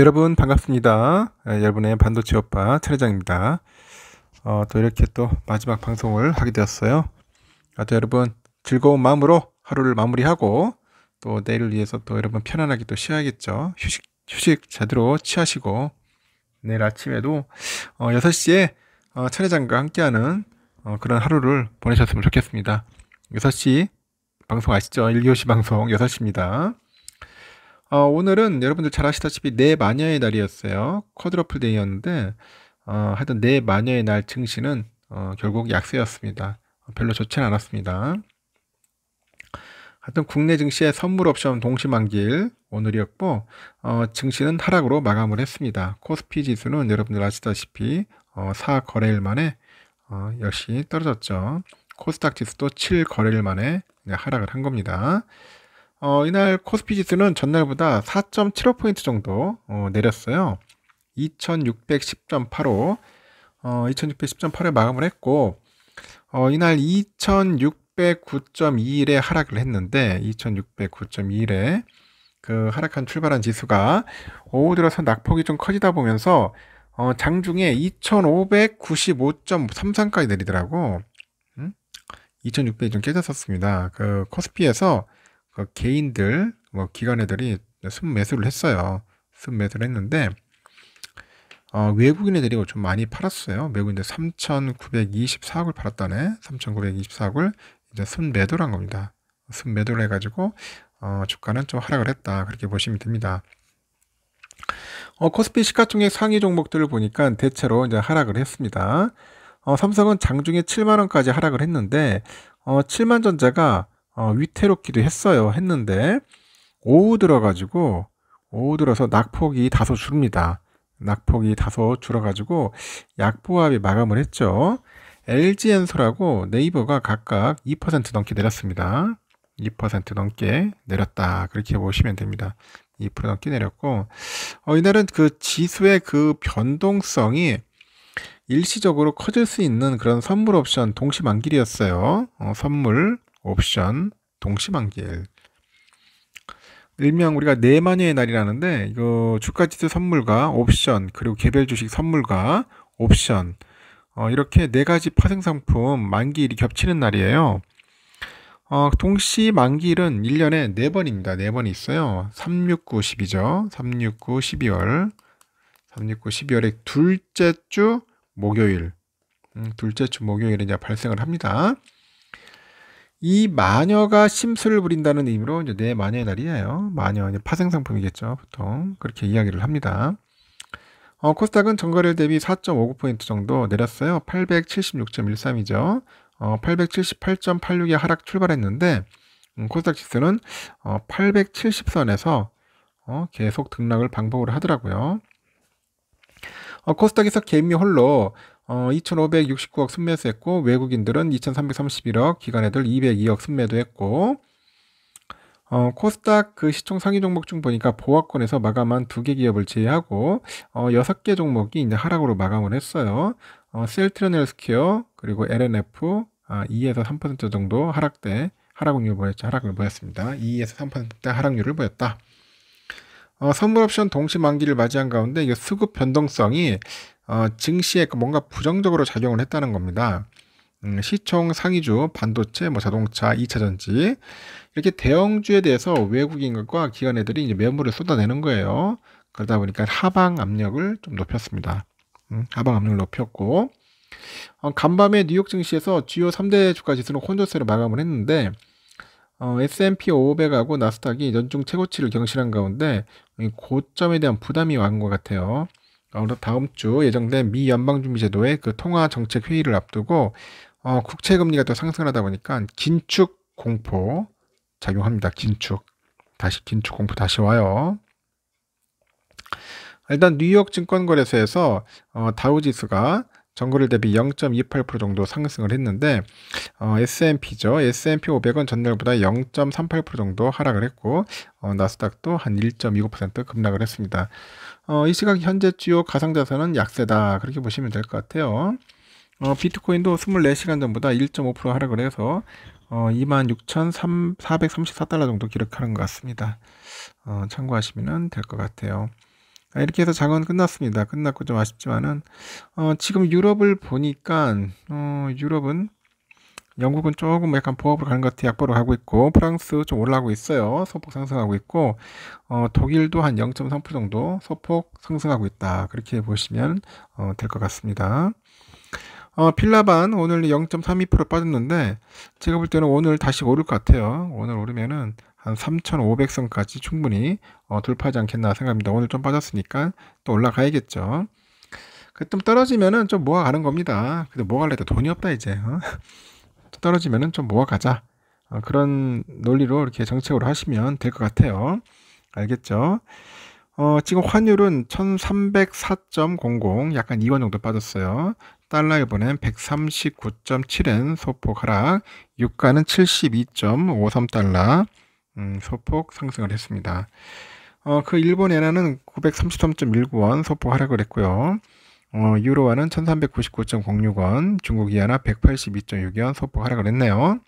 여러분 반갑습니다. 예, 여러분의 반도체 오빠 차례장입니다. 어, 또 이렇게 또 마지막 방송을 하게 되었어요. 아, 또 여러분 즐거운 마음으로 하루를 마무리하고 또 내일을 위해서 또 여러분 편안하게 또 쉬어야겠죠. 휴식 휴식 제대로 취하시고 내일 아침에도 어, 6시에 어, 차례장과 함께하는 어, 그런 하루를 보내셨으면 좋겠습니다. 6시 방송 아시죠? 1교시 방송 6시입니다. 어, 오늘은 여러분들 잘 아시다시피 내 네 마녀의 날이었어요. 쿼드러플 데이였는데 어, 하여튼 내 네 마녀의 날 증시는 어, 결국 약세였습니다. 별로 좋지는 않았습니다. 하여튼 국내 증시의 선물 옵션 동시만기일 오늘이었고 어, 증시는 하락으로 마감을 했습니다. 코스피 지수는 여러분들 아시다시피 어, 4 거래일 만에 어, 역시 떨어졌죠. 코스닥 지수도 7 거래일 만에 네, 하락을 한 겁니다. 어, 이날 코스피 지수는 전날보다 4.75포인트 정도 어, 내렸어요. 2610.85, 어, 2610.8에 마감을 했고, 어, 이날 2609.21에 하락을 했는데, 2609.21에 그 하락한 출발한 지수가 오후 들어서 낙폭이 좀 커지다 보면서, 어, 장중에 2595.33까지 내리더라고. 음? 2600이 좀 깨졌었습니다. 그 코스피에서 그 개인들 뭐 기관애들이 순매수를 했어요. 순매수를 했는데 어, 외국인 애들이 좀 많이 팔았어요. 외국인들 3,924억을 팔았다네. 3,924억을 이제 순매도를 한 겁니다. 순매도를 해가지고 어, 주가는 좀 하락을 했다. 그렇게 보시면 됩니다. 어, 코스피 시가총액 상위 종목들을 보니까 대체로 이제 하락을 했습니다. 어, 삼성은 장중에 7만원까지 하락을 했는데 어, 7만전자가 어, 위태롭기도 했어요. 했는데 오후 들어가지고 오후 들어서 낙폭이 다소 줄입니다. 낙폭이 다소 줄어가지고 약보합이 마감을 했죠. l g 엔솔라고 네이버가 각각 2% 넘게 내렸습니다. 2% 넘게 내렸다. 그렇게 보시면 됩니다. 2% 넘게 내렸고, 어, 이날은 그 지수의 그 변동성이 일시적으로 커질 수 있는 그런 선물 옵션 동시 만길이었어요. 어, 선물 옵션, 동시만길. 일명 우리가 네마녀의 날이라는데 이거 주가지수 선물과 옵션 그리고 개별 주식 선물과 옵션 어, 이렇게 네 가지 파생 상품 만기일이 겹치는 날이에요. 어, 동시 만기일은 1년에 4번입니다. 4번이 있어요. 369, 10이죠. 369, 12월. 369, 12월의 둘째 주 목요일. 음, 둘째 주 목요일에 이제 발생을 합니다. 이 마녀가 심술을 부린다는 의미로 이제 내 네 마녀의 날이에요. 마녀 파생 상품이겠죠. 보통 그렇게 이야기를 합니다. 어, 코스닥은 전거래 대비 4.59포인트 정도 내렸어요. 876.13이죠. 어, 878.86에 하락 출발했는데 음, 코스닥 지수는 어, 870선에서 어, 계속 등락을 방법으로 하더라고요. 어, 코스닥에서 개미 홀로 어, 2,569억 순매수했고 외국인들은 2,331억, 기관애들 202억 순매도 했고 어, 코스닥 그 시총 상위 종목 중 보니까 보합권에서 마감한 두 개 기업을 제외하고 어, 6개 종목이 이제 하락으로 마감을 했어요. 어, 셀트리넬스퀘어 그리고 LNF 아, 2에서 3% 정도 하락대 하락률 보였죠. 하락을 보였습니다. 2에서 3%대 하락률을 보였다. 어, 선물옵션 동시 만기를 맞이한 가운데 이 수급 변동성이 어, 증시에 그 뭔가 부정적으로 작용을 했다는 겁니다. 음, 시총 상위주, 반도체, 뭐 자동차, 2차전지 이렇게 대형주에 대해서 외국인과 기관애들이 이제 매물을 쏟아내는 거예요. 그러다 보니까 하방 압력을 좀 높였습니다. 음, 하방 압력을 높였고 어, 간밤에 뉴욕 증시에서 주요 3대 주가 지수는 혼조세로 마감을 했는데 어, S&P 500하고 나스닥이 연중 최고치를 경신한 가운데 고점에 대한 부담이 왔것 같아요. 오 다음 주 예정된 미 연방준비제도의 그 통화 정책 회의를 앞두고 어, 국채 금리가 또 상승하다 보니까 긴축 공포 작용합니다. 긴축 다시 긴축 공포 다시 와요. 일단 뉴욕 증권거래소에서 어, 다우지수가 전거래 대비 0.28% 정도 상승을 했는데 어, S&P죠. S&P 500은 전날보다 0.38% 정도 하락을 했고 어, 나스닥도 한 1 2 5 급락을 했습니다. 어, 이 시각 현재 주요 가상자산은 약세다 그렇게 보시면 될 것 같아요. 어, 비트코인도 24시간 전보다 1.5% 하락을 해서 어, 26,434달러 정도 기록하는 것 같습니다. 어, 참고하시면 될 것 같아요. 아, 이렇게 해서 장은 끝났습니다. 끝났고 좀 아쉽지만은 어, 지금 유럽을 보니까 어, 유럽은 영국은 조금 약간 보합으로 가는 것 같아 약보로 가고 있고 프랑스 좀 올라가고 있어요. 소폭 상승하고 있고 어, 독일도 한 0.3% 정도 소폭 상승하고 있다. 그렇게 보시면 어, 될 것 같습니다. 어, 필라반 오늘 0.32% 빠졌는데 제가 볼 때는 오늘 다시 오를 것 같아요. 오늘 오르면은 한 3,500선까지 충분히 어, 돌파하지 않겠나 생각합니다. 오늘 좀 빠졌으니까 또 올라가야겠죠. 그좀 떨어지면은 좀 모아가는 겁니다. 근데 모아갈래 도 돈이 없다 이제. 어? 떨어지면은 좀 모아가자. 어, 그런 논리로 이렇게 정책으로 하시면 될 것 같아요. 알겠죠? 어, 지금 환율은 1304.00 약간 2원 정도 빠졌어요. 달러 이번엔 139.7엔 소폭 하락, 유가는 72.53달러, 음, 소폭 상승을 했습니다. 어, 그 일본 엔화는 933.19원 소폭 하락을 했고요. 어, 유로화는 1399.06원, 중국 이하나 182.6원 2 소폭 하락을 했네요.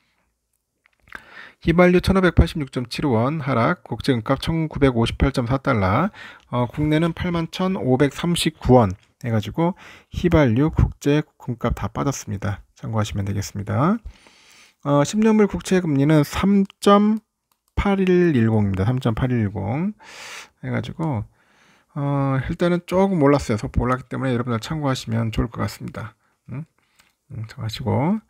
휘발유 1586.75원 하락, 국제금값 1958.4달러, 어, 국내는 81,539원 해가지고 휘발유, 국제, 금값 다 빠졌습니다. 참고하시면 되겠습니다. 어, 10년물 국채 금리는 3. 3.8110입니다. 3.8110 해가지고 어, 일단은 조금 올랐어요. 소폭 올랐기 때문에 여러분들 참고하시면 좋을 것 같습니다. 응? 응, 참고하시고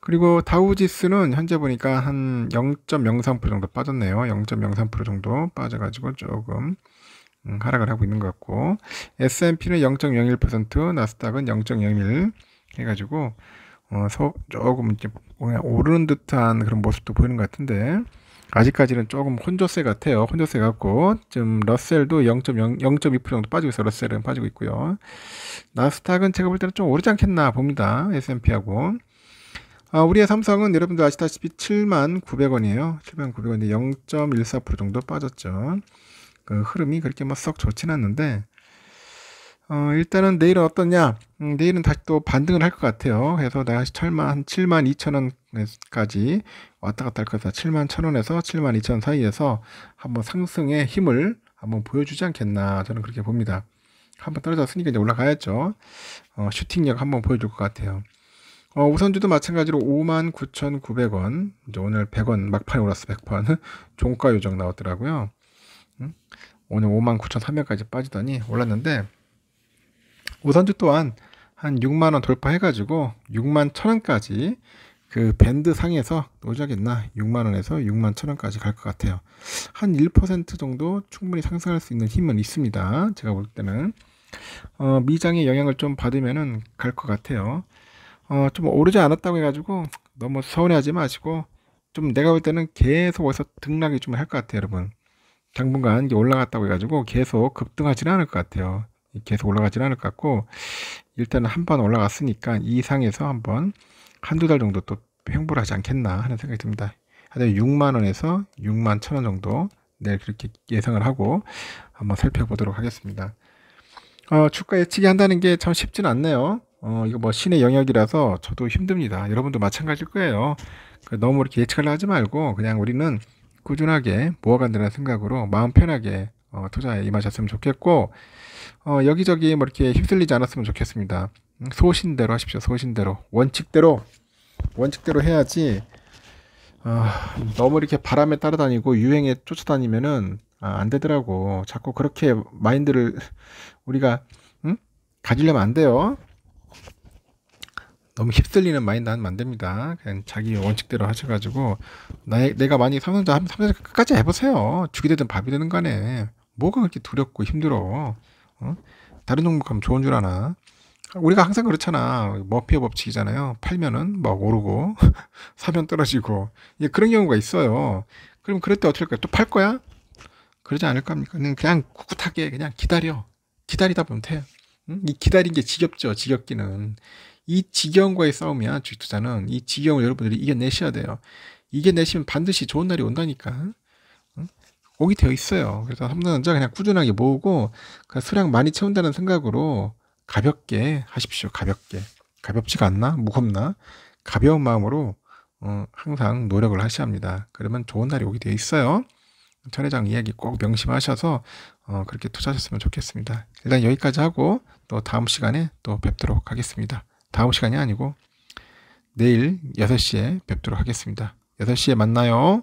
그리고 다우지스는 현재 보니까 한 0.03% 정도 빠졌네요. 0.03% 정도 빠져가지고 조금 음, 하락을 하고 있는 것 같고 S&P는 0.01% 나스닥은 0.01 해가지고 어, 소, 조금 이제 오르는 듯한 그런 모습도 보이는 것 같은데 아직까지는 조금 혼조세 같아요. 혼조세 같고 좀 러셀도 0.0 0.2% 정도 빠지고 있어요. 러셀은 빠지고 있고요. 나스닥은 제가 볼 때는 좀 오르지 않겠나 봅니다. S&P하고 아, 우리의 삼성은 여러분들 아시다시피 7만 900원이에요. 7만 900원인데 0.14% 정도 빠졌죠. 그 흐름이 그렇게 막썩 뭐 좋진 않는데 어, 일단은 내일은 어떠냐? 음, 내일은 다시 또 반등을 할 것 같아요. 그래서 다시 7만, 7만 2천 원까지 왔다 갔다 할 것이다. 7만 천 원에서 7만 2천 원 사이에서 한번 상승의 힘을 한번 보여주지 않겠나. 저는 그렇게 봅니다. 한번 떨어졌으니까 이제 올라가야죠. 어, 슈팅력 한번 보여줄 것 같아요. 어, 우선주도 마찬가지로 59,900원. 이제 오늘 100원 막판에 올랐어. 100원. 종가 요정 나왔더라고요. 음? 오늘 59,300원까지 빠지더니 올랐는데 우선주 또한 한 6만원 돌파해가지고 6만 천원까지 그 밴드 상에서 노자겠나 6만원에서 6만 천원까지 갈 것 같아요 한 1% 정도 충분히 상승할 수 있는 힘은 있습니다 제가 볼 때는 어, 미장의 영향을 좀 받으면은 갈 것 같아요 어, 좀 오르지 않았다고 해가지고 너무 서운해하지 마시고 좀 내가 볼 때는 계속 해서 등락이 좀 할 것 같아요 여러분 당분간 이게 올라갔다고 해가지고 계속 급등하지는 않을 것 같아요 계속 올라가진 않을 것 같고 일단은 한 번 올라갔으니까 이 상에서 한번 한두 달 정도 또 횡보를 하지 않겠나 하는 생각이 듭니다. 하여튼 6만원에서 6만 천원 정도 내일 그렇게 예상을 하고 한번 살펴보도록 하겠습니다. 어, 주가 예측이 한다는 게 참 쉽진 않네요. 어, 이거 뭐 신의 영역이라서 저도 힘듭니다. 여러분도 마찬가지일 거예요. 그 너무 이렇게 예측을 하지 말고 그냥 우리는 꾸준하게 모아간다는 생각으로 마음 편하게 어, 투자에 임하셨으면 좋겠고 어, 여기저기 뭐 이렇게 휩쓸리지 않았으면 좋겠습니다. 음, 소신대로 하십시오. 소신대로 원칙대로 원칙대로 해야지 어, 너무 이렇게 바람에 따라다니고 유행에 쫓아다니면은 아, 안 되더라고. 자꾸 그렇게 마인드를 우리가 응? 음? 가지려면 안 돼요. 너무 휩쓸리는 마인드 하면 안 됩니다. 그냥 자기 원칙대로 하셔가지고 나 내가 많이 삼성자 하면 삼성자 끝까지 해보세요. 죽이 되든 밥이 되는 거네. 뭐가 그렇게 두렵고 힘들어? 어? 다른 종목 가면 좋은 줄 아나? 우리가 항상 그렇잖아. 머피의 법칙이잖아요. 팔면은 막 오르고 사면 떨어지고 예, 그런 경우가 있어요. 그럼 그럴 때 어떨까요? 또 팔 거야? 그러지 않을 겁니까? 그냥, 그냥 꿋꿋하게 그냥 기다려. 기다리다 보면 돼. 응? 이 기다린 게 지겹죠. 지겹기는. 이지경과의 싸움이야. 주식 투자는. 이지경을 여러분들이 이겨내셔야 돼요. 이겨내시면 반드시 좋은 날이 온다니까. 오기 되어 있어요. 그래서 3성전자 그냥 꾸준하게 모으고 그 수량 많이 채운다는 생각으로 가볍게 하십시오. 가볍게. 가볍지가 않나? 무겁나? 가벼운 마음으로 어, 항상 노력을 하셔야 합니다. 그러면 좋은 날이 오게 되어 있어요. 천 회장 이야기 꼭 명심하셔서 어, 그렇게 투자하셨으면 좋겠습니다. 일단 여기까지 하고 또 다음 시간에 또 뵙도록 하겠습니다. 다음 시간이 아니고 내일 6시에 뵙도록 하겠습니다. 6시에 만나요.